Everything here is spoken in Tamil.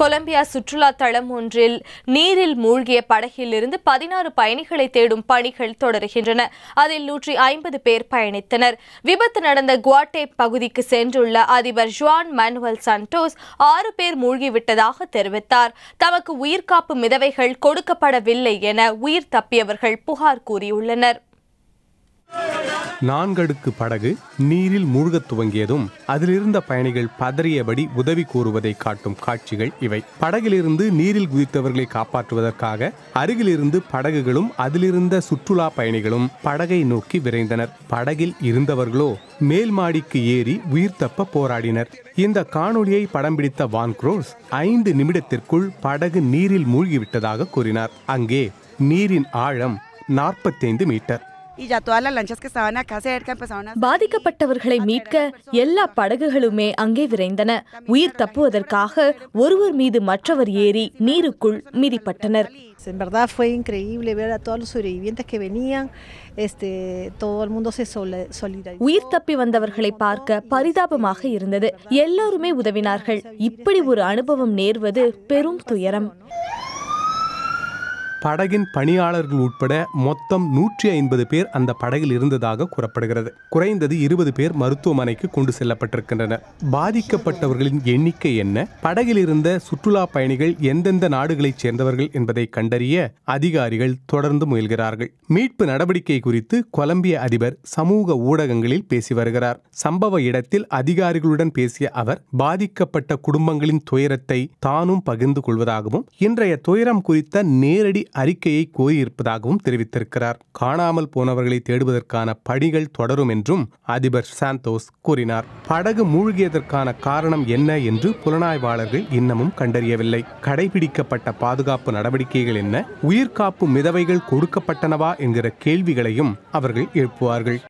கொலம்பியா சுற்றுலா தளம் ஒன்றில் நீரில் மூழ்கிய படகிலிருந்து பதினாறு பயணிகளை தேடும் பணிகள் தொடர்கின்றன அதில் நூற்றி ஐம்பது பேர் பயணித்தனர் விபத்து நடந்த குவாட்டே பகுதிக்கு சென்றுள்ள அதிபர் ஜுவான் மனுவல் சண்டோஸ் ஆறு பேர் மூழ்கிவிட்டதாக தெரிவித்தார் தமக்கு உயிர்காப்பு மிதவைகள் கொடுக்கப்படவில்லை என உயிர் தப்பியவர்கள் புகார் கூறியுள்ளனர் நான்கடுக்கு படகு நீரில் மூழ்கத் துவங்கியதும் அதிலிருந்த பயணிகள் பதறியபடி உதவி கூறுவதை காட்டும் காட்சிகள் இவை படகிலிருந்து நீரில் குதித்தவர்களை காப்பாற்றுவதற்காக அருகிலிருந்து படகுகளும் அதிலிருந்த சுற்றுலா பயணிகளும் படகை நோக்கி விரைந்தனர் படகில் இருந்தவர்களோ மேல் மாடிக்கு ஏறி உயிர் தப்ப போராடினர் இந்த காணொளியை படம் பிடித்த வான்க்ரோஸ் ஐந்து நிமிடத்திற்குள் படகு நீரில் மூழ்கிவிட்டதாக கூறினார் அங்கே நீரின் ஆழம் நாற்பத்தைந்து மீட்டர் பாதிக்கப்பட்டவர்களை மீட்க எல்லா படகுகளுமே அங்கே விரைந்தன உயிர் தப்புவதற்காக ஒருவர் மீது மற்றவர் ஏறி நீருக்குள் மீதிப்பட்டனர் மீறிப்பட்டனர் உயிர் தப்பி வந்தவர்களை பார்க்க பரிதாபமாக இருந்தது எல்லோருமே உதவினார்கள் இப்படி ஒரு அனுபவம் நேர்வது பெரும் துயரம் படகின் பணியாளர்கள் உட்பட மொத்தம் நூற்றி ஐம்பது பேர் அந்த படகில் இருந்ததாக கூறப்படுகிறது குறைந்தது இருபது பேர் மருத்துவமனைக்கு கொண்டு செல்லப்பட்டிருக்கின்றனர் பாதிக்கப்பட்டவர்களின் எண்ணிக்கை என்ன படகில் இருந்த சுற்றுலா பயணிகள் எந்தெந்த நாடுகளைச் சேர்ந்தவர்கள் என்பதை கண்டறிய அதிகாரிகள் தொடர்ந்து முயல்கிறார்கள் மீட்பு நடவடிக்கை குறித்து கொலம்பிய அதிபர் சமூக ஊடகங்களில் பேசி வருகிறார் சம்பவ இடத்தில் அதிகாரிகளுடன் பேசிய அவர் பாதிக்கப்பட்ட குடும்பங்களின் துயரத்தை தானும் பகிர்ந்து கொள்வதாகவும் இன்றைய துயரம் குறித்த நேரடி அறிக்கையை கோரியிருப்பதாகவும் தெரிவித்திருக்கிறார் காணாமல் போனவர்களை தேடுவதற்கான பணிகள் தொடரும் என்றும் அதிபர் சாந்தோஸ் கூறினார் படகு மூழ்கியதற்கான காரணம் என்ன என்று புலனாய்வாளர்கள் இன்னமும் கண்டறியவில்லை கடைபிடிக்கப்பட்ட பாதுகாப்பு நடவடிக்கைகள் என்ன உயிர்காப்பு மிதவைகள் கொடுக்கப்பட்டனவா என்கிற கேள்விகளையும் அவர்கள் எழுப்புவார்கள்